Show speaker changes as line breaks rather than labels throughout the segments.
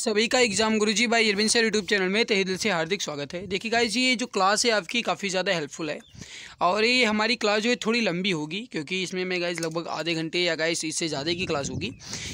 सभी का exam Guruji by Arvind sir YouTube channel में तहे दिल से हार्दिक स्वागत है देखिए गाइज ये जो क्लास है आपकी काफ़ी ज़्यादा हेल्पफुल है और ये हमारी क्लास जो है थोड़ी लंबी होगी क्योंकि इसमें मैं गाइज लगभग आधे घंटे या गाइस इससे ज़्यादा की क्लास होगी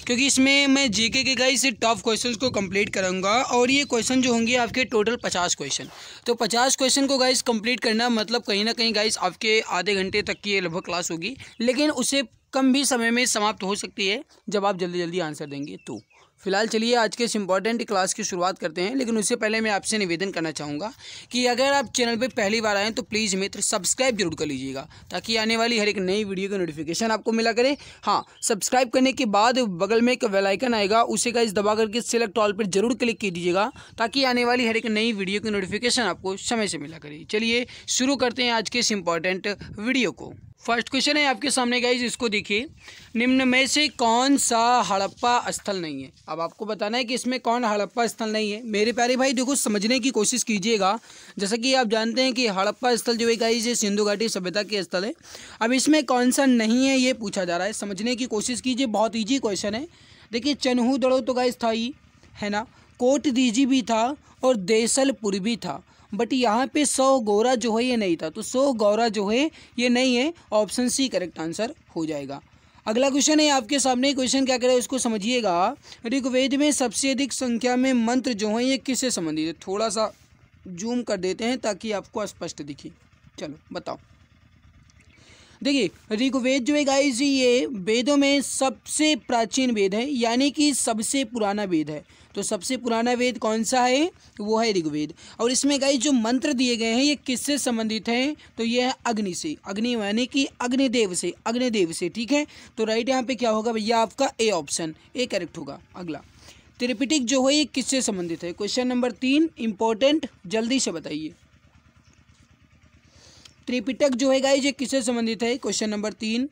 क्योंकि इसमें मैं जीके के से टॉप क्वेश्चन को कम्प्लीट करूँगा और ये क्वेश्चन जो होंगे आपके टोटल पचास क्वेश्चन तो पचास क्वेश्चन को गाइस कम्प्लीट करना मतलब कहीं ना कहीं गाइस आपके आधे घंटे तक की लगभग क्लास होगी लेकिन उसे कम भी समय में समाप्त हो सकती है जब आप जल्दी जल्दी आंसर देंगे तो फिलहाल चलिए आज के इस इम्पॉर्टेंट क्लास की शुरुआत करते हैं लेकिन उससे पहले मैं आपसे निवेदन करना चाहूँगा कि अगर आप चैनल पर पहली बार आएँ तो प्लीज़ मित्र सब्सक्राइब जरूर कर लीजिएगा ताकि आने वाली हर एक नई वीडियो की नोटिफिकेशन आपको मिला करे हाँ सब्सक्राइब करने के बाद बगल में एक वेलाइकन आएगा उसे का इस दबा करके सेलेक्ट ऑल पर जरूर क्लिक की दीजिएगा ताकि आने वाली हर एक नई वीडियो की नोटिफिकेशन आपको समय से मिला करे चलिए शुरू करते हैं आज के इस इम्पॉर्टेंट वीडियो को फर्स्ट क्वेश्चन है आपके सामने गाइज इसको देखिए निम्न में से कौन सा हड़प्पा स्थल नहीं है अब आपको बताना है कि इसमें कौन हड़प्पा स्थल नहीं है मेरे प्यारे भाई देखो समझने की कोशिश कीजिएगा जैसा कि आप जानते हैं कि हड़प्पा स्थल जो है गाइज ये सिंधु घाटी सभ्यता के स्थल है अब इसमें कौन सा नहीं है ये पूछा जा रहा है समझने की कोशिश कीजिए बहुत ईजी क्वेश्चन है देखिए चनहू दड़ो तो गाइज था ही है ना कोट दीजी भी था और देसलपुर भी था बट यहाँ पे सौ गौरा जो है ये नहीं था तो सौ गौरा जो है ये नहीं है ऑप्शन सी करेक्ट आंसर हो जाएगा अगला क्वेश्चन है आपके सामने क्वेश्चन क्या करें उसको समझिएगा ऋग्वेद में सबसे अधिक संख्या में मंत्र जो हैं ये किससे संबंधित है थोड़ा सा जूम कर देते हैं ताकि आपको स्पष्ट दिखे चलो बताओ देखिए ऋग्वेद जो है गाइस ये वेदों में सबसे प्राचीन वेद है यानी कि सबसे पुराना वेद है तो सबसे पुराना वेद कौन सा है वो है ऋग्वेद और इसमें गाई जो मंत्र दिए गए हैं ये किससे संबंधित हैं तो ये है अग्नि से अग्नि यानी कि अग्निदेव से अग्निदेव से ठीक है तो राइट यहाँ पे क्या होगा भैया आपका ए ऑप्शन ए करेक्ट होगा अगला त्रिपिटिक जो है ये किससे संबंधित है क्वेश्चन नंबर तीन इंपॉर्टेंट जल्दी से बताइए त्रिपिटक जो है गाई ये किससे संबंधित है क्वेश्चन नंबर तीन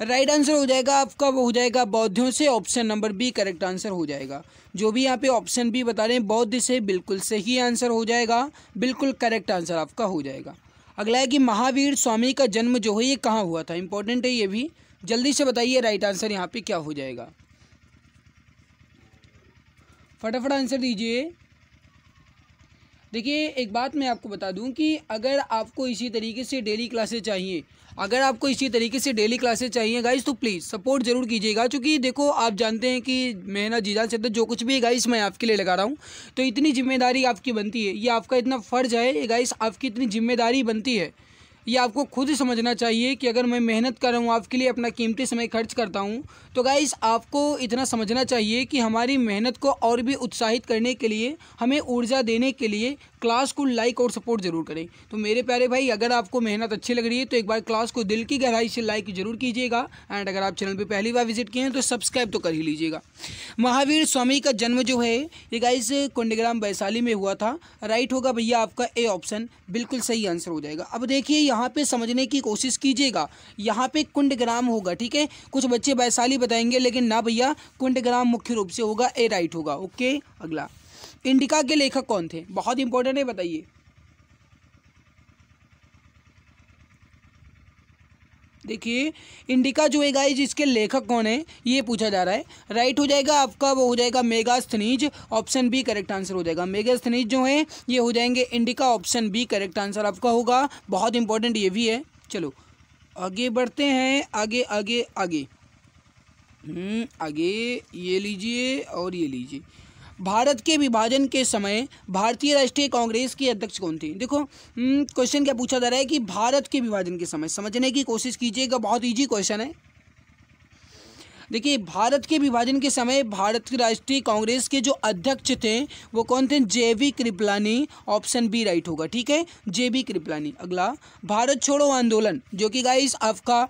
राइट आंसर हो जाएगा आपका वो हो जाएगा बौद्धों से option number B correct answer हो जाएगा जो भी यहाँ पे ऑप्शन बी बता रहे हैं बौद्ध से बिल्कुल सही आंसर हो जाएगा बिल्कुल करेक्ट आंसर आपका हो जाएगा अगला है कि महावीर स्वामी का जन्म जो है ये कहाँ हुआ था इंपॉर्टेंट है ये भी जल्दी से बताइए राइट आंसर यहाँ पर क्या हो जाएगा फटाफट आंसर दीजिए देखिए एक बात मैं आपको बता दूं कि अगर आपको इसी तरीके से डेली क्लासेस चाहिए अगर आपको इसी तरीके से डेली क्लासेस चाहिए गाइस तो प्लीज़ सपोर्ट ज़रूर कीजिएगा क्योंकि देखो आप जानते हैं कि मेहनत ना जीजान से जो कुछ भी गाइस मैं आपके लिए लगा रहा हूँ तो इतनी जिम्मेदारी आपकी बनती है ये आपका इतना फ़र्ज़ है गाइस आपकी इतनी जिम्मेदारी बनती है ये आपको खुद ही समझना चाहिए कि अगर मैं मेहनत कर रहा हूँ आपके लिए अपना कीमती समय खर्च करता हूँ तो गाइस आपको इतना समझना चाहिए कि हमारी मेहनत को और भी उत्साहित करने के लिए हमें ऊर्जा देने के लिए क्लास को लाइक और सपोर्ट ज़रूर करें तो मेरे प्यारे भाई अगर आपको मेहनत अच्छी लग रही है तो एक बार क्लास को दिल की गहराई से लाइक जरूर कीजिएगा एंड अगर आप चैनल पर पहली बार विजिट किए हैं तो सब्सक्राइब तो कर ही लीजिएगा महावीर स्वामी का जन्म जो है ये गाइस कुंडग्राम वैशाली में हुआ था राइट होगा भैया आपका ए ऑप्शन बिल्कुल सही आंसर हो जाएगा अब देखिए यहाँ पे समझने की कोशिश कीजिएगा यहाँ पे कुंडग्राम होगा ठीक है कुछ बच्चे वैशाली बताएंगे लेकिन ना भैया कुंडग्राम मुख्य रूप से होगा ए राइट होगा ओके अगला इंडिका के लेखक कौन थे बहुत इंपॉर्टेंट है बताइए देखिए इंडिका जो है गाइज इसके लेखक कौन है ये पूछा जा रहा है राइट हो जाएगा आपका वो हो जाएगा Megasthenes option B correct answer हो जाएगा मेगास्थनीज जो है ये हो जाएंगे Indica option B correct answer आपका होगा बहुत इंपॉर्टेंट ये भी है चलो आगे बढ़ते हैं आगे आगे आगे हम्म, आगे ये लीजिए और ये लीजिए भारत के विभाजन के समय भारतीय राष्ट्रीय कांग्रेस की अध्यक्ष कौन थी देखो क्वेश्चन हम्म, क्या पूछा जा रहा है कि भारत के विभाजन के समय समझने की कोशिश कीजिएगा बहुत ईजी क्वेश्चन है देखिए भारत के विभाजन के समय भारत की राष्ट्रीय कांग्रेस के जो अध्यक्ष थे वो कौन थे J B Kripalani option B right होगा ठीक है जे बी कृपलानी अगला भारत छोड़ो आंदोलन जो कि गाइस आपका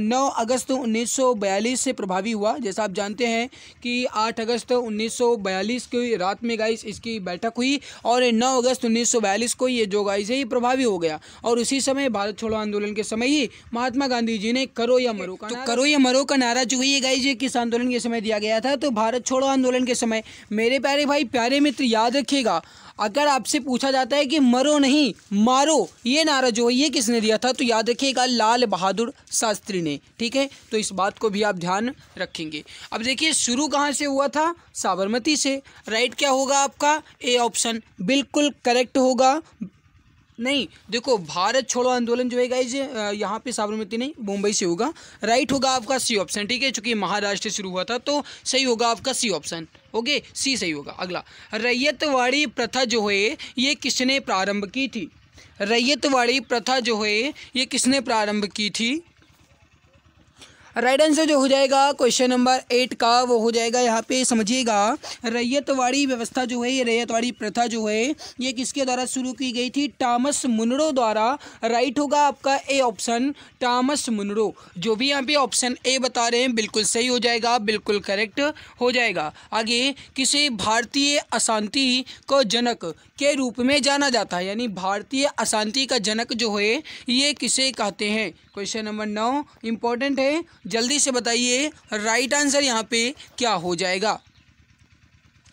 नौ अगस्त 1942 से प्रभावी हुआ जैसा आप जानते हैं कि आठ अगस्त 1942 की रात में गाइस इसकी बैठक हुई और नौ अगस्त उन्नीस को ये जो गाइस है ये प्रभावी हो गया और उसी समय भारत छोड़ो आंदोलन के समय ही महात्मा गांधी जी ने करो या मरो का तो करो या मरो का नारा जो है गाइस लीजिए किस आंदोलन के समय दिया गया था तो भारत छोड़ो आंदोलन के समय मेरे प्यारे भाई प्यारे मित्र याद रखिएगा अगर आपसे पूछा जाता है कि मरो नहीं मारो ये नारा जो है ये किसने दिया था तो याद रखिएगा लाल बहादुर शास्त्री ने ठीक है तो इस बात को भी आप ध्यान रखेंगे अब देखिए शुरू कहाँ से हुआ था साबरमती से राइट क्या होगा आपका ए ऑप्शन बिल्कुल करेक्ट होगा नहीं देखो भारत छोड़ो आंदोलन जो है गाइज यहाँ पे साबरमती नहीं मुंबई से होगा राइट होगा आपका सी ऑप्शन ठीक है चूंकि महाराष्ट्र से शुरू हुआ था तो सही होगा आपका सी ऑप्शन ओके सी सही होगा अगला रैयतवाड़ी प्रथा जो है ये किसने प्रारंभ की थी रैयतवाड़ी प्रथा जो है ये किसने प्रारंभ की थी राइट आंसर जो हो जाएगा क्वेश्चन नंबर एट का वो हो जाएगा यहाँ पे समझिएगा रैयतवाड़ी व्यवस्था जो है ये रैयतवाड़ी प्रथा जो है ये किसके द्वारा शुरू की गई थी टामस मुनरो द्वारा राइट होगा आपका ए ऑप्शन टामस मुनरो जो भी यहाँ पे ऑप्शन ए बता रहे हैं बिल्कुल सही हो जाएगा बिल्कुल करेक्ट हो जाएगा आगे किसी भारतीय अशांति को जनक के रूप में जाना जाता है यानी भारतीय अशांति का जनक जो है ये किसे कहते हैं क्वेश्चन नंबर नौ इम्पोर्टेंट है जल्दी से बताइए राइट आंसर यहाँ पे क्या हो जाएगा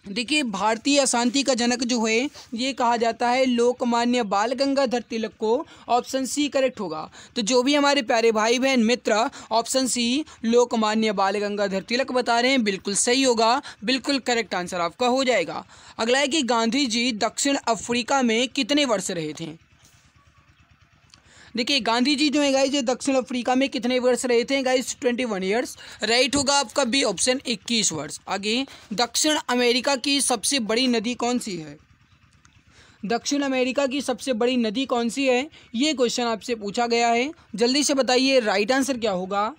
देखिए भारतीय अशांति का जनक जो है ये कहा जाता है लोकमान्य बाल गंगाधर तिलक को ऑप्शन सी करेक्ट होगा तो जो भी हमारे प्यारे भाई बहन मित्र ऑप्शन सी लोकमान्य बाल गंगाधर तिलक बता रहे हैं बिल्कुल सही होगा बिल्कुल करेक्ट आंसर आपका हो जाएगा अगला है कि गांधी जी दक्षिण अफ्रीका में कितने वर्ष रहे थे देखिए गांधी जी जो है गाइज ये दक्षिण अफ्रीका में कितने वर्ष रहे थे guys twenty one years right होगा आपका बी ऑप्शन इक्कीस वर्ष आगे दक्षिण अमेरिका की सबसे बड़ी नदी कौन सी है दक्षिण अमेरिका की सबसे बड़ी नदी कौन सी है ये क्वेश्चन आपसे पूछा गया है जल्दी से बताइए राइट आंसर क्या होगा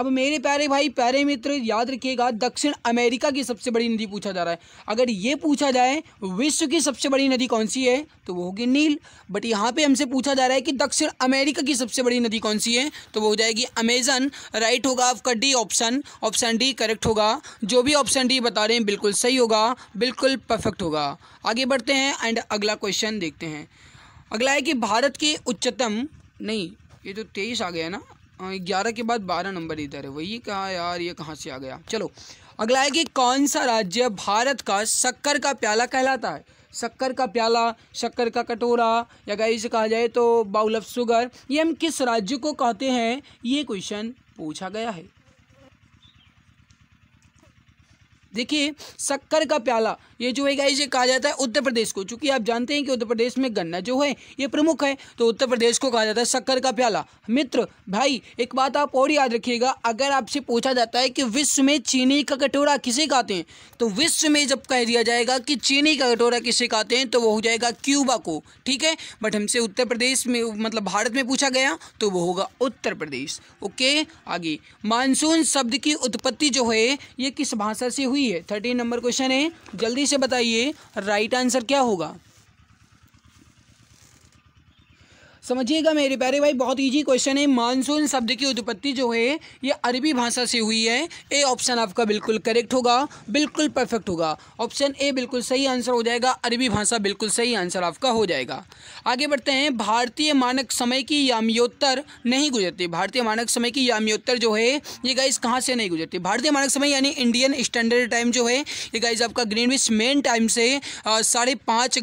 अब मेरे प्यारे भाई प्यारे मित्र याद रखिएगा दक्षिण अमेरिका की सबसे बड़ी नदी पूछा जा रहा है अगर ये पूछा जाए विश्व की सबसे बड़ी नदी कौन सी है तो वो होगी नील बट यहाँ पे हमसे पूछा जा रहा है कि दक्षिण अमेरिका की सबसे बड़ी नदी कौन सी है तो वो हो जाएगी अमेजन राइट होगा आपका D option option D correct होगा जो भी ऑप्शन डी बता रहे हैं बिल्कुल सही होगा बिल्कुल परफेक्ट होगा आगे बढ़ते हैं एंड अगला क्वेश्चन देखते हैं अगला है कि भारत के उच्चतम नहीं ये तो तेईस आ गया है ना हाँ, ग्यारह के बाद बारह नंबर इधर है वही कहा यार ये कहाँ से आ गया चलो अगला है कि कौन सा राज्य भारत का शक्कर का प्याला कहलाता है शक्कर का प्याला शक्कर का कटोरा या से कहा जाए तो बाउल ऑफ शुगर ये हम किस राज्य को कहते हैं ये क्वेश्चन पूछा गया है देखिए शक्कर का प्याला ये जो है गाइज ये कहा जाता है उत्तर प्रदेश को चूंकि आप जानते हैं कि उत्तर प्रदेश में गन्ना जो है ये प्रमुख है तो उत्तर प्रदेश को कहा जाता है शक्कर का प्याला मित्र भाई एक बात आप और याद रखिएगा अगर आपसे पूछा जाता है कि विश्व में चीनी का कटोरा किसे कहते हैं तो विश्व में जब कह दिया जाएगा कि चीनी का कटोरा किसे कहते हैं तो वो हो जाएगा क्यूबा को ठीक है बट हमसे उत्तर प्रदेश में मतलब भारत में पूछा गया तो वो होगा उत्तर प्रदेश ओके आगे मानसून शब्द की उत्पत्ति जो है ये किस भाषा से हुई हुई है थर्टीन नंबर क्वेश्चन है जल्दी से बताइए राइट आंसर क्या होगा समझिएगा मेरे प्यारे भाई बहुत ईजी क्वेश्चन है मानसून शब्द की उत्पत्ति जो है ये अरबी भाषा से हुई है ए ऑप्शन आपका बिल्कुल करेक्ट होगा बिल्कुल परफेक्ट होगा ऑप्शन ए बिल्कुल सही आंसर हो जाएगा अरबी भाषा बिल्कुल सही आंसर आपका हो जाएगा आगे बढ़ते हैं भारतीय मानक समय की याम्योत्तर नहीं गुजरती भारतीय मानक समय की याम्योत्तर जो है ये गाइज कहाँ से नहीं गुजरती भारतीय मानक समय यानी इंडियन स्टैंडर्ड टाइम जो है ये गाइज आपका ग्रीन मेन टाइम से साढ़े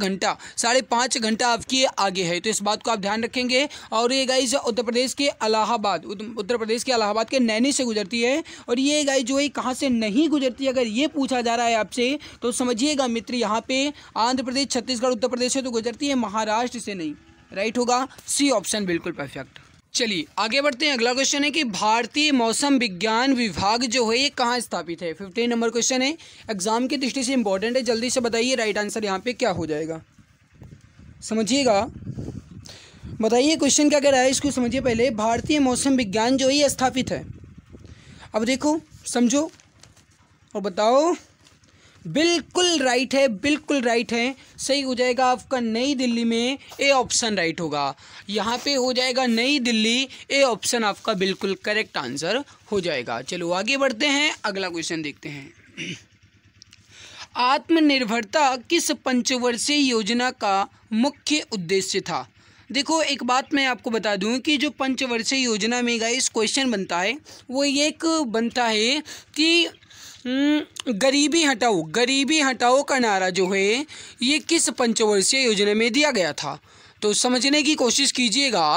घंटा साढ़े घंटा आपकी आगे है तो इस बात को आप ध्यान रखें रखेंगे और ये गाइज उत्तर प्रदेश के अलाहाबाद उत्तर प्रदेश के अलाहाबाद के नैनी से गुजरती है और ये गाइज जो है कहाँ से नहीं गुजरती अगर ये पूछा जा रहा है आपसे तो समझिएगा मित्र यहाँ पे आंध्र प्रदेश छत्तीसगढ़ उत्तर प्रदेश से तो गुजरती है महाराष्ट्र से नहीं राइट होगा सी ऑप्शन बिल्कुल परफेक्ट चलिए आगे बढ़ते हैं अगला क्वेश्चन है कि भारतीय मौसम विज्ञान विभाग जो है ये कहाँ स्थापित है फिफ्टीन नंबर क्वेश्चन है एग्जाम की दृष्टि से इंपॉर्टेंट है जल्दी से बताइए राइट आंसर यहाँ पे क्या हो जाएगा समझिएगा बताइए क्वेश्चन क्या कह रहा है इसको समझिए पहले भारतीय मौसम विज्ञान जो ही स्थापित है अब देखो समझो और बताओ बिल्कुल राइट है बिल्कुल राइट है सही हो जाएगा आपका नई दिल्ली में ए ऑप्शन राइट होगा यहाँ पे हो जाएगा नई दिल्ली ए ऑप्शन आपका बिल्कुल करेक्ट आंसर हो जाएगा चलो आगे बढ़ते हैं अगला क्वेश्चन देखते हैं आत्मनिर्भरता किस पंचवर्षीय योजना का मुख्य उद्देश्य था देखो एक बात मैं आपको बता दूं कि जो पंचवर्षीय योजना में गाइस क्वेश्चन बनता है वो ये एक बनता है कि हम्म, गरीबी हटाओ गरीबी हटाओ का नारा जो है ये किस पंचवर्षीय योजना में दिया गया था तो समझने की कोशिश कीजिएगा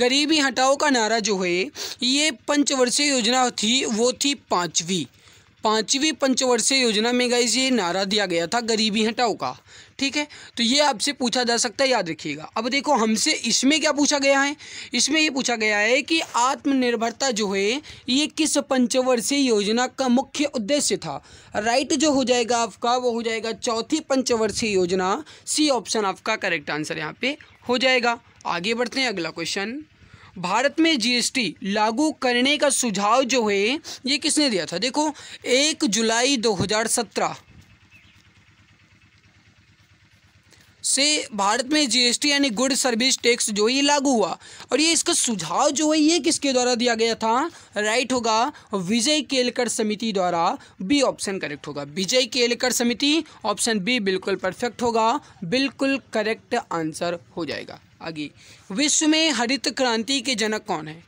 गरीबी हटाओ का नारा जो है ये पंचवर्षीय योजना थी वो थी पाँचवीं पाँचवीं पंचवर्षीय योजना में गाइज ये नारा दिया गया था गरीबी हटाओ का ठीक है तो ये आपसे पूछा जा सकता है याद रखिएगा अब देखो हमसे इसमें क्या पूछा गया है इसमें ये पूछा गया है कि आत्मनिर्भरता जो है ये किस पंचवर्षीय योजना का मुख्य उद्देश्य था राइट जो हो जाएगा आपका वो हो जाएगा चौथी पंचवर्षीय योजना सी ऑप्शन आपका करेक्ट आंसर यहाँ पे हो जाएगा आगे बढ़ते हैं अगला क्वेश्चन भारत में जीएसटी लागू करने का सुझाव जो है ये किसने दिया था देखो एक जुलाई 2017 से भारत में जीएसटी यानी गुड सर्विस टैक्स जो ये लागू हुआ और ये इसका सुझाव जो है ये किसके द्वारा दिया गया था राइट होगा विजय केलकर समिति द्वारा बी ऑप्शन करेक्ट होगा विजय केलकर समिति ऑप्शन बी बिल्कुल परफेक्ट होगा बिल्कुल करेक्ट आंसर हो जाएगा आगे विश्व में हरित क्रांति के जनक कौन है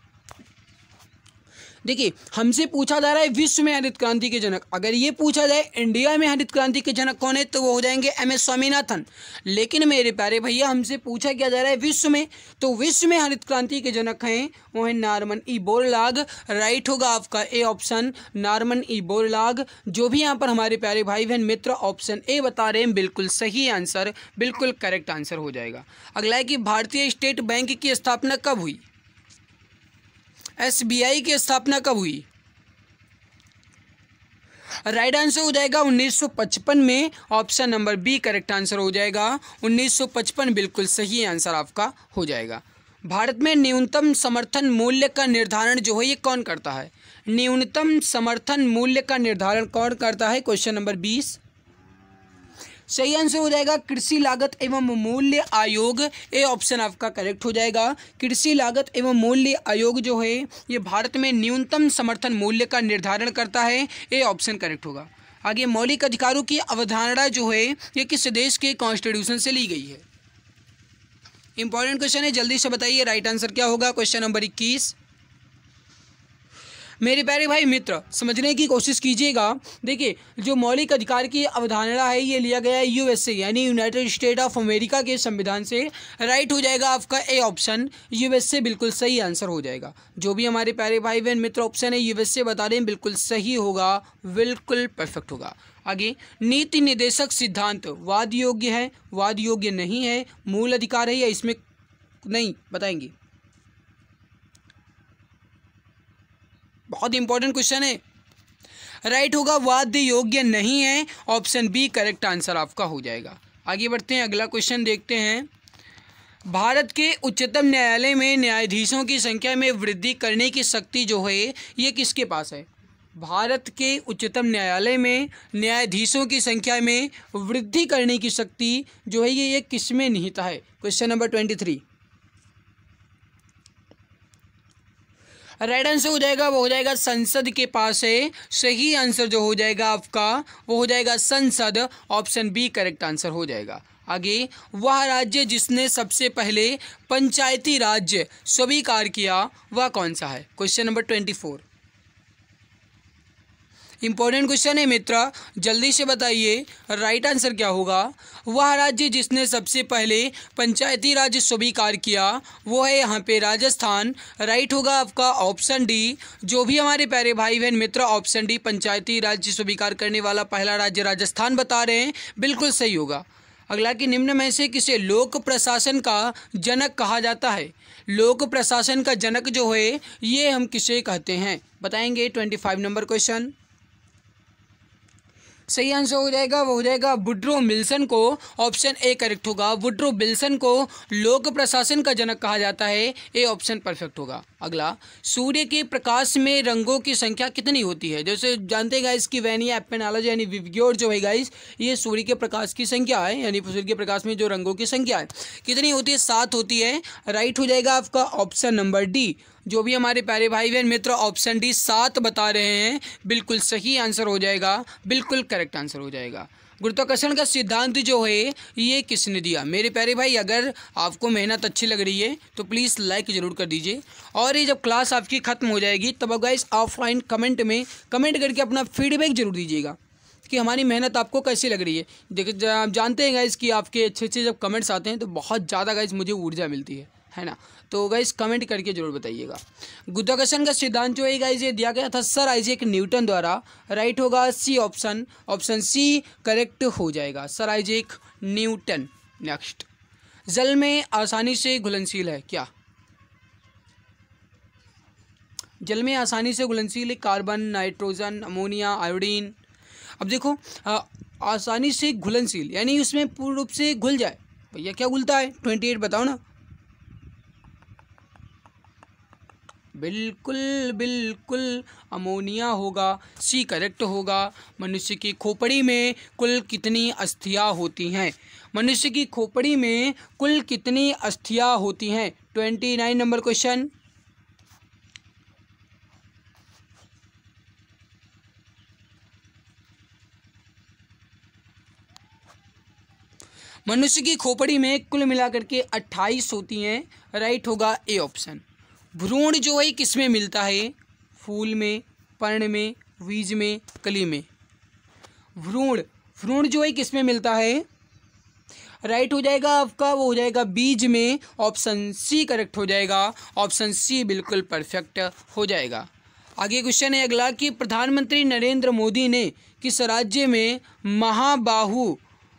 देखिए हमसे पूछा जा रहा है विश्व में हरित क्रांति के जनक अगर ये पूछा जाए इंडिया में हरित क्रांति के जनक कौन है तो वो हो जाएंगे एम एस स्वामीनाथन लेकिन मेरे प्यारे भैया हमसे पूछा क्या जा रहा है विश्व में तो विश्व में हरित क्रांति के जनक हैं वो हैं नार्मन ई बोरलाग राइट होगा आपका A option Norman E Borlaug जो भी यहाँ पर हमारे प्यारे भाई बहन मित्र ऑप्शन ए बता रहे हैं बिल्कुल सही आंसर बिल्कुल करेक्ट आंसर हो जाएगा अगला है कि भारतीय स्टेट बैंक की स्थापना कब हुई एसबीआई की स्थापना कब हुई राइट आंसर हो जाएगा 1955 में option number B correct answer हो जाएगा 1955 बिल्कुल सही आंसर आपका हो जाएगा भारत में न्यूनतम समर्थन मूल्य का निर्धारण जो है ये कौन करता है न्यूनतम समर्थन मूल्य का निर्धारण कौन करता है क्वेश्चन नंबर बीस सही आंसर हो जाएगा कृषि लागत एवं मूल्य आयोग ए ऑप्शन आपका करेक्ट हो जाएगा कृषि लागत एवं मूल्य आयोग जो है ये भारत में न्यूनतम समर्थन मूल्य का निर्धारण करता है ए ऑप्शन करेक्ट होगा आगे मौलिक अधिकारों की अवधारणा जो है ये किस देश के कॉन्स्टिट्यूशन से ली गई है इंपॉर्टेंट क्वेश्चन है जल्दी से बताइए राइट आंसर क्या होगा क्वेश्चन नंबर इक्कीस मेरे प्यारे भाई मित्र समझने की कोशिश कीजिएगा देखिए जो मौलिक अधिकार की अवधारणा है ये लिया गया है यूएसए यानी यूनाइटेड स्टेट ऑफ अमेरिका के संविधान से राइट हो जाएगा आपका ए ऑप्शन यूएसए बिल्कुल सही आंसर हो जाएगा जो भी हमारे प्यारे भाई बहन मित्र ऑप्शन है यूएसए बता दें बिल्कुल सही होगा बिल्कुल परफेक्ट होगा आगे नीति निदेशक सिद्धांत वाद योग्य है वाद योग्य नहीं है मूल अधिकार है या इसमें नहीं बताएंगे बहुत इंपॉर्टेंट क्वेश्चन है राइट होगा वाद्य योग्य नहीं है ऑप्शन बी करेक्ट आंसर आपका हो जाएगा आगे बढ़ते हैं अगला क्वेश्चन देखते हैं भारत के उच्चतम न्यायालय में न्यायाधीशों की संख्या में वृद्धि करने की शक्ति जो है ये किसके पास है भारत के उच्चतम न्यायालय में न्यायाधीशों की संख्या में वृद्धि करने की शक्ति जो है ये ये किसमें निहिता है question number twenty three right answer हो जाएगा वो हो जाएगा संसद के पास है सही आंसर जो हो जाएगा आपका वो हो जाएगा संसद ऑप्शन बी करेक्ट आंसर हो जाएगा आगे वह राज्य जिसने सबसे पहले पंचायती राज्य स्वीकार किया वह कौन सा है question number twenty four important question है मित्र जल्दी से बताइए राइट आंसर क्या होगा वह राज्य जिसने सबसे पहले पंचायती राज स्वीकार किया वो है यहाँ पे राजस्थान राइट होगा आपका ऑप्शन डी जो भी हमारे प्यारे भाई बहन मित्र ऑप्शन डी पंचायती राज्य स्वीकार करने वाला पहला राज्य राजस्थान बता रहे हैं बिल्कुल सही होगा अगला कि निम्न में से किसे लोक प्रशासन का जनक कहा जाता है लोक प्रशासन का जनक जो है ये हम किसे कहते हैं बताएंगे ट्वेंटी फाइव नंबर क्वेश्चन सही आंसर हो जाएगा वो हो जाएगा वुड्रो मिल्सन को ऑप्शन ए करेक्ट होगा वुड्रो बिल्सन को लोक प्रशासन का जनक कहा जाता है ए ऑप्शन परफेक्ट होगा अगला सूर्य के प्रकाश में रंगों की संख्या कितनी होती है जैसे जानते हैं गाइस की वैनिया एपेनालॉज यानी विवग्योर जो है गाइस ये सूर्य के प्रकाश की संख्या है यानी सूर्य के प्रकाश में जो रंगों की संख्या है कितनी होती है सात होती है राइट हो जाएगा आपका ऑप्शन नंबर डी जो भी हमारे प्यारे भाई बहन मित्र ऑप्शन डी सात बता रहे हैं बिल्कुल सही आंसर हो जाएगा बिल्कुल करेक्ट आंसर हो जाएगा गुरुत्वाकर्षण का सिद्धांत जो है ये किसने दिया मेरे प्यारे भाई अगर आपको मेहनत अच्छी लग रही है तो प्लीज़ लाइक ज़रूर कर दीजिए और ये जब क्लास आपकी ख़त्म हो जाएगी तब अगर इस ऑफलाइन कमेंट में कमेंट करके अपना फीडबैक ज़रूर दीजिएगा कि हमारी मेहनत आपको कैसी लग रही है देखिए आप जानते हैं गाइज़ कि आपके अच्छे अच्छे जब कमेंट्स आते हैं तो बहुत ज़्यादा गाइज़ मुझे ऊर्जा मिलती है है ना तो गाइज कमेंट करके जरूर बताइएगा गुरुत्वाकर्षण का सिद्धांत जो है ये दिया गया था सर आइजेक न्यूटन द्वारा राइट होगा C option option C correct हो जाएगा सर आइजेक न्यूटन नेक्स्ट जल में आसानी से घुलनशील है क्या जल में आसानी से घुलनशील है कार्बन नाइट्रोजन अमोनिया आयोडीन अब देखो आ, आसानी से घुलनशील यानी उसमें पूर्ण रूप से घुल जाए भैया क्या घुलता है ट्वेंटी एट बताओ ना बिल्कुल बिल्कुल अमोनिया होगा सी करेक्ट होगा मनुष्य की खोपड़ी में कुल कितनी अस्थियाँ होती हैं मनुष्य की खोपड़ी में कुल कितनी अस्थियाँ होती हैं ट्वेंटी नाइन नंबर क्वेश्चन मनुष्य की खोपड़ी में कुल मिलाकर के 28 होती हैं राइट होगा ए ऑप्शन भ्रूण जो है किस में मिलता है फूल में पर्ण में बीज में कली में भ्रूण भ्रूण जो है किस में मिलता है राइट हो जाएगा आपका वो हो जाएगा बीज में ऑप्शन सी करेक्ट हो जाएगा ऑप्शन सी बिल्कुल परफेक्ट हो जाएगा आगे क्वेश्चन है अगला कि प्रधानमंत्री नरेंद्र मोदी ने किस राज्य में महाबाहु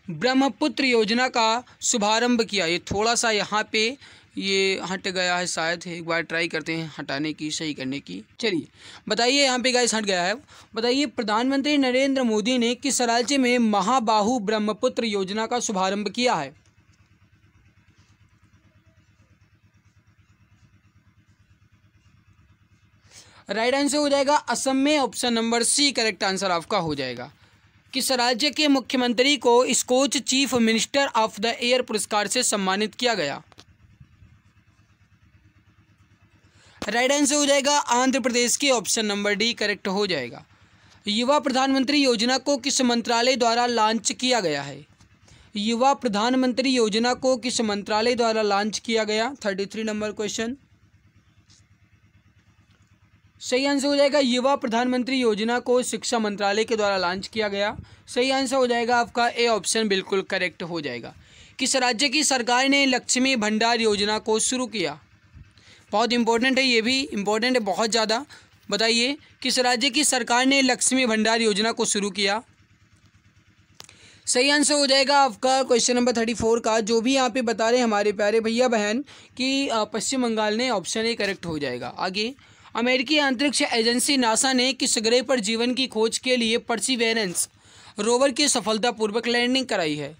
ब्रह्मपुत्र योजना का शुभारंभ किया ये थोड़ा सा यहाँ पे ये हट गया है शायद एक बार ट्राई करते हैं हटाने की सही करने की चलिए बताइए यहाँ पे गाइस हट गया है बताइए प्रधानमंत्री नरेंद्र मोदी ने किस राज्य में महाबाहु ब्रह्मपुत्र योजना का शुभारंभ किया है राइट आंसर हो जाएगा असम में option number C correct answer आपका हो जाएगा किस राज्य के मुख्यमंत्री को Skoch chief minister of the year पुरस्कार से सम्मानित किया गया राइट आंसर हो जाएगा आंध्र प्रदेश के ऑप्शन नंबर डी करेक्ट हो जाएगा युवा प्रधानमंत्री योजना को किस मंत्रालय द्वारा लॉन्च किया गया है युवा प्रधानमंत्री योजना को किस मंत्रालय द्वारा लॉन्च किया गया थर्टी थ्री नंबर क्वेश्चन सही आंसर हो जाएगा युवा प्रधानमंत्री योजना को शिक्षा मंत्रालय के द्वारा लॉन्च किया गया सही आंसर हो जाएगा आपका ए ऑप्शन बिल्कुल करेक्ट हो जाएगा किस राज्य की सरकार ने लक्ष्मी भंडार योजना को शुरू किया बहुत इंपॉर्टेंट है ये भी इम्पोर्टेंट है बहुत ज़्यादा बताइए किस राज्य की सरकार ने लक्ष्मी भंडार योजना को शुरू किया सही आंसर हो जाएगा आपका क्वेश्चन नंबर थर्टी फोर का जो भी यहाँ पे बता रहे हैं हमारे प्यारे भैया बहन कि पश्चिम बंगाल ने ऑप्शन ए करेक्ट हो जाएगा आगे अमेरिकी अंतरिक्ष एजेंसी नासा ने किस ग्रह पर जीवन की खोज के लिए परसिवेरेंस रोवर की सफलतापूर्वक लैंडिंग कराई है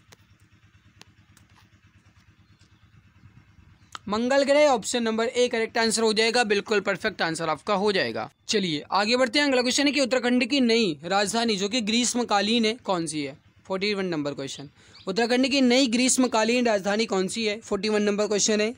मंगल ग्रह option number A correct answer हो जाएगा बिल्कुल परफेक्ट आंसर आपका हो जाएगा चलिए आगे बढ़ते हैं अगला क्वेश्चन है कि उत्तराखंड की नई राजधानी जो कि ग्रीष्मकालीन है कौन सी है forty one number question Uttarakhand की नई ग्रीष्मकालीन राजधानी कौन सी है फोर्टी वन नंबर क्वेश्चन है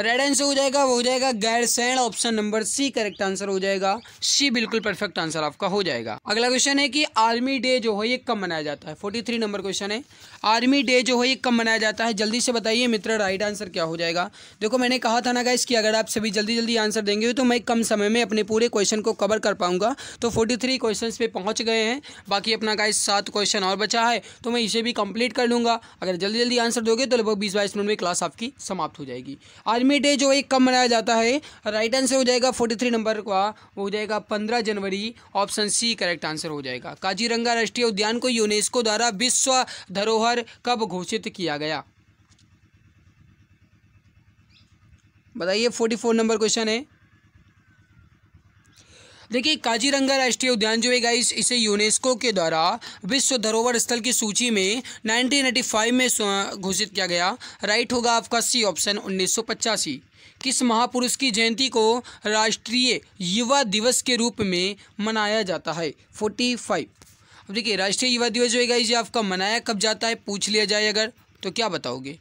रेड आंसर हो जाएगा वो हो जाएगा Gairsain option number C correct answer हो जाएगा सी बिल्कुल परफेक्ट आंसर आपका हो जाएगा अगला क्वेश्चन है कि आर्मी डे जो है ये कब मनाया जाता है फोर्टी थ्री नंबर क्वेश्चन है आर्मी डे जो है ये कब मनाया जाता है जल्दी से बताइए मित्र राइट आंसर क्या हो जाएगा देखो मैंने कहा था ना गाइस कि अगर आप सभी जल्दी जल्दी आंसर देंगे तो मैं कम समय में अपने पूरे क्वेश्चन को कवर कर पाऊंगा तो फोर्टी थ्री क्वेश्चन पे पहुँच गए हैं बाकी अपना गाइस सात क्वेश्चन और बचा है तो मैं इसे भी कंप्लीट कर लूँगा अगर जल्दी जल्दी आंसर दोगे तो लगभग बीस बाईस मिनट में क्लास आपकी समाप्त हो जाएगी आर्मी डे जो है कब मनाया जाता है राइट आंसर हो जाएगा फोर्टी नंबर का हो जाएगा पंद्रह जनवरी ऑप्शन सी करेक्ट आंसर हो जाएगा काजीरंगा राष्ट्रीय उद्यान को यूनेस्को द्वारा विश्व धरोहर पर कब घोषित किया गया बताइए फोर्टी फोर नंबर क्वेश्चन है देखिए काजीरंगा राष्ट्रीय उद्यान जो है गाइस इसे यूनेस्को के द्वारा विश्व धरोहर स्थल की सूची में 1985 में घोषित किया गया राइट होगा आपका सी ऑप्शन उन्नीस किस महापुरुष की जयंती को राष्ट्रीय युवा दिवस के रूप में मनाया जाता है 45 अब देखिए राष्ट्रीय युवा दिवस जो है जी ये आपका मनाया कब जाता है पूछ लिया जाए अगर तो क्या बताओगे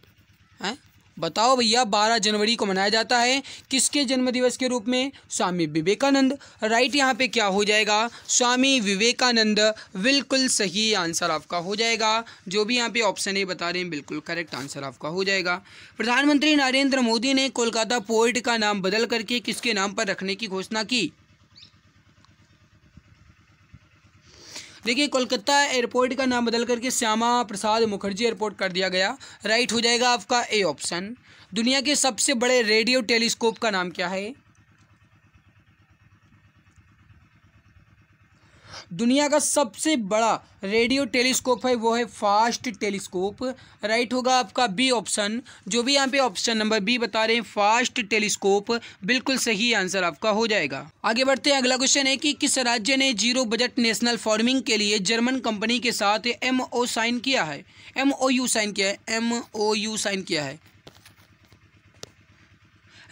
हैं बताओ भैया बारह जनवरी को मनाया जाता है किसके जन्मदिवस के रूप में स्वामी विवेकानंद राइट यहाँ पे क्या हो जाएगा स्वामी विवेकानंद बिल्कुल सही आंसर आपका हो जाएगा जो भी यहाँ पे ऑप्शन है बता रहे हैं बिल्कुल करेक्ट आंसर आपका हो जाएगा प्रधानमंत्री नरेंद्र मोदी ने कोलकाता पोर्ट का नाम बदल करके किसके नाम पर रखने की घोषणा की देखिए कोलकाता एयरपोर्ट का नाम बदल करके श्यामा प्रसाद मुखर्जी एयरपोर्ट कर दिया गया राइट हो जाएगा आपका ए ऑप्शन दुनिया के सबसे बड़े रेडियो टेलीस्कोप का नाम क्या है दुनिया का सबसे बड़ा रेडियो टेलीस्कोप है वो है फास्ट टेलीस्कोप राइट होगा आपका बी ऑप्शन जो भी यहाँ पे ऑप्शन नंबर बी बता रहे हैं फास्ट टेलीस्कोप बिल्कुल सही आंसर आपका हो जाएगा आगे बढ़ते हैं अगला क्वेश्चन है कि किस राज्य ने जीरो बजट नेशनल फार्मिंग के लिए जर्मन कंपनी के साथ एम साइन किया है एम ओ यू साइन किया है एम ओ यू साइन किया है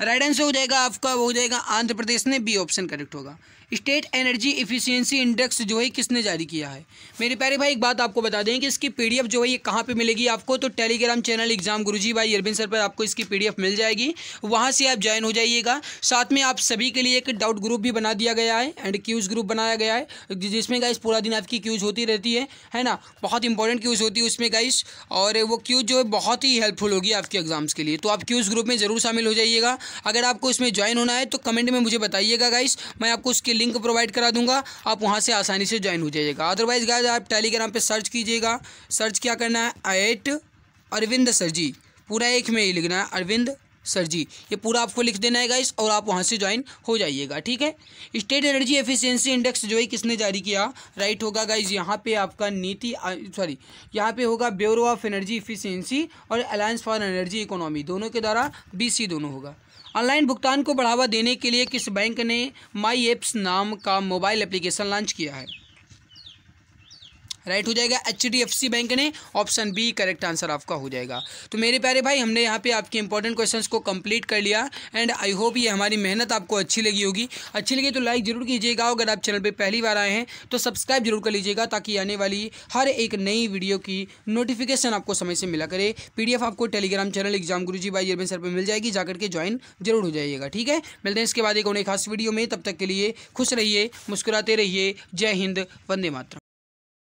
राइट आंसर हो जाएगा आपका वो हो जाएगा आंध्र प्रदेश ने बी ऑप्शन करेक्ट होगा स्टेट एनर्जी इफिशियंसी इंडेक्स जो है किसने जारी किया है मेरे प्यारे भाई एक बात आपको बता दें कि इसकी पीडीएफ जो है ये कहाँ पे मिलेगी आपको तो टेलीग्राम चैनल एग्जाम गुरुजी भाई अरबिंद सर पर आपको इसकी पीडीएफ मिल जाएगी वहाँ से आप ज्वाइन हो जाइएगा साथ में आप सभी के लिए एक डाउट ग्रुप भी बना दिया गया है एंड क्यूज़ ग्रुप बनाया गया है जिसमें गाइस पूरा दिन आपकी क्यूज़ होती रहती है है ना बहुत इंपॉर्टेंट क्यूज़ होती है उसमें गाइस और वो क्यूज़ जो है बहुत ही हेल्पफुल होगी आपके एग्जाम्स के लिए तो आप क्यूज़ ग्रुप में ज़रूर शामिल हो जाइएगा अगर आपको इसमें ज्वाइन होना है तो कमेंट में मुझे बताइएगा गाइस मैं आपको उसके लिंक प्रोवाइड करा दूंगा आप वहाँ से आसानी से ज्वाइन हो जाइएगा अदरवाइज़ गाइज आप टेलीग्राम पर सर्च कीजिएगा सर्च क्या करना है एट अरविंद सर जी पूरा एक में ही लिखना है अरविंद सर जी ये पूरा आपको लिख देना है इस और आप वहाँ से ज्वाइन हो जाइएगा ठीक है स्टेट एनर्जी एफिशिएंसी इंडेक्स जो है किसने जारी किया राइट होगा गाइज यहाँ पे आपका नीति सॉरी यहाँ पे होगा ब्यूरो ऑफ एनर्जी एफिशिएंसी और अलायंस फॉर एनर्जी इकोनॉमी दोनों के द्वारा बीसी दोनों होगा ऑनलाइन भुगतान को बढ़ावा देने के लिए किस बैंक ने माई एप्स नाम का मोबाइल एप्लीकेशन लॉन्च किया है राइट हो जाएगा एच बैंक ने ऑप्शन बी करेक्ट आंसर आपका हो जाएगा तो मेरे प्यारे भाई हमने यहाँ पे आपके इंपॉर्टेंट क्वेश्चंस को कंप्लीट कर लिया एंड आई होप ये हमारी मेहनत आपको अच्छी लगी होगी अच्छी लगी तो लाइक जरूर कीजिएगा अगर आप चैनल पर पहली बार आए हैं तो सब्सक्राइब जरूर कर लीजिएगा ताकि आने वाली हर एक नई वीडियो की नोटिफिकेशन आपको समय से मिला करे पी आपको टेलीग्राम चैनल एग्जाम गुरु जी बाई सर पर मिल जाएगी जाकर के ज्वाइन जरूर हो जाइएगा ठीक है मिलते हैं इसके बाद एक उन्हें खास वीडियो में तब तक के लिए खुश रहिए मुस्कुराते रहिए जय हिंद वंदे मातरम